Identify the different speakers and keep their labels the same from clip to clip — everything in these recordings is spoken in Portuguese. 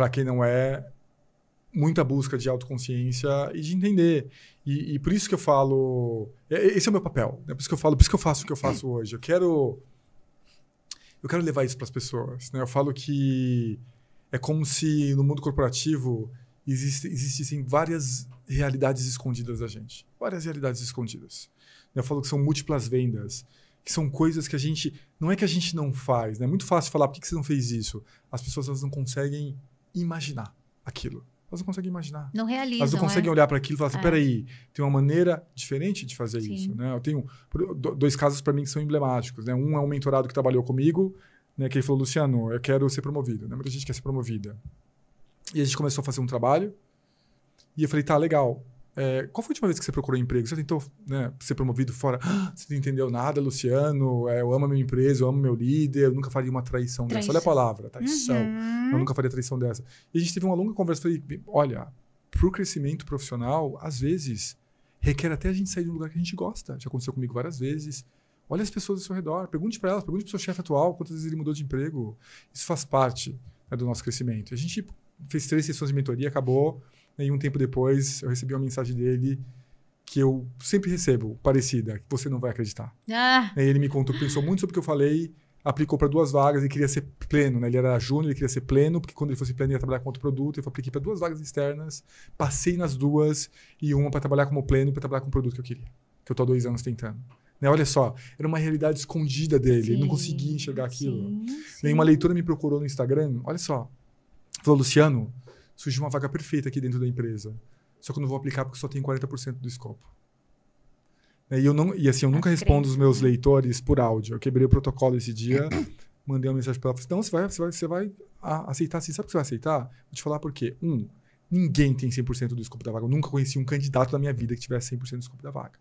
Speaker 1: para quem não é, muita busca de autoconsciência e de entender. E, e, por isso que eu falo. Esse é o meu papel. Né? Por isso que eu falo, por isso que eu faço o que eu faço hum. hoje. Eu quero. Eu quero levar isso para as pessoas. Né? Eu falo que é como se no mundo corporativo existe, existissem várias realidades escondidas da gente. Várias realidades escondidas. Eu falo que são múltiplas vendas, que são coisas que a gente. Não é que a gente não faz, né? É muito fácil falar por que você não fez isso. As pessoas elas não conseguem imaginar aquilo. Elas não conseguem imaginar. Não realizam. Elas não conseguem é? olhar para aquilo e falar assim: é. peraí, tem uma maneira diferente de fazer Sim. isso. Né? Eu tenho dois casos para mim que são emblemáticos. Né? Um é um mentorado que trabalhou comigo, né, que ele falou: Luciano, eu quero ser promovido. Né? Muita gente quer ser promovida. E a gente começou a fazer um trabalho. E eu falei: tá, legal. É, qual foi a última vez que você procurou emprego? Você tentou né, ser promovido fora? Ah, você não entendeu nada, Luciano. É, eu amo a minha empresa, eu amo meu líder. Eu nunca faria uma traição, traição. dessa. Olha a palavra, traição. Uhum. Eu nunca faria traição dessa. E a gente teve uma longa conversa. Falei, olha, pro crescimento profissional, às vezes, requer até a gente sair de um lugar que a gente gosta. Já aconteceu comigo várias vezes. Olha as pessoas ao seu redor. Pergunte para elas, pergunte para o seu chefe atual quantas vezes ele mudou de emprego. Isso faz parte né, do nosso crescimento. A gente fez três sessões de mentoria, acabou e um tempo depois, eu recebi uma mensagem dele que eu sempre recebo, parecida, que você não vai acreditar. Ah. E ele me contou, pensou muito sobre o que eu falei, aplicou para duas vagas e queria ser pleno, né? Ele era júnior, ele queria ser pleno, porque quando ele fosse pleno, ele ia trabalhar com outro produto. Eu apliquei para duas vagas externas, passei nas duas e uma para trabalhar como pleno e para trabalhar com o produto que eu queria, que eu tô há dois anos tentando. Né? Olha só, era uma realidade escondida dele, sim, ele não conseguia enxergar aquilo. Sim, sim. Nenhuma leitora me procurou no Instagram, olha só, falou, Luciano, surgiu uma vaga perfeita aqui dentro da empresa. Só que eu não vou aplicar porque só tem 40% do escopo. É, e, eu não, e assim, eu nunca respondo os meus né? leitores por áudio. Eu quebrei o protocolo esse dia, mandei uma mensagem para ela. Falei, assim, não, você vai, você vai, você vai aceitar assim. Sabe o que você vai aceitar? Vou te falar por quê. Um, ninguém tem 100% do escopo da vaga. Eu nunca conheci um candidato da minha vida que tivesse 100% do escopo da vaga.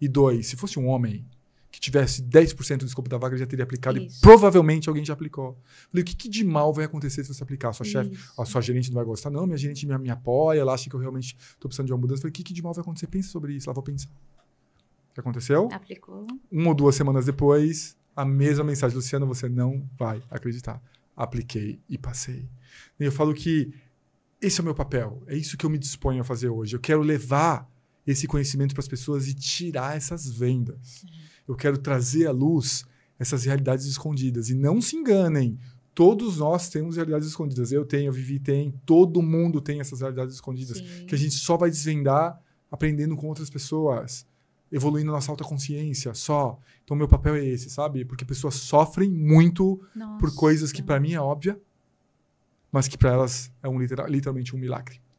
Speaker 1: E dois, se fosse um homem, que tivesse 10% do escopo da vaga já teria aplicado Isso. e provavelmente alguém já aplicou. Falei, o que, que de mal vai acontecer se você aplicar? Sua chefe, a sua gerente não vai gostar, não, minha gerente me, me apoia, ela acha que eu realmente estou precisando de uma mudança. Falei, o que, que de mal vai acontecer? Pensa sobre isso, lá vou pensar. O que aconteceu? Aplicou. Uma ou duas semanas depois, a mesma mensagem, Luciana, você não vai acreditar. Apliquei e passei. E eu falo que esse é o meu papel, é isso que eu me disponho a fazer hoje. Eu quero levar esse conhecimento para as pessoas e tirar essas vendas. Uhum. Eu quero trazer à luz essas realidades escondidas. E não se enganem, todos nós temos realidades escondidas. Eu tenho, a Vivi tem, todo mundo tem essas realidades escondidas Sim. que a gente só vai desvendar aprendendo com outras pessoas, evoluindo nossa alta consciência só. Então meu papel é esse, sabe? Porque pessoas sofrem muito nossa. por coisas que para mim é óbvia, mas que para elas é um literal, literalmente um milagre.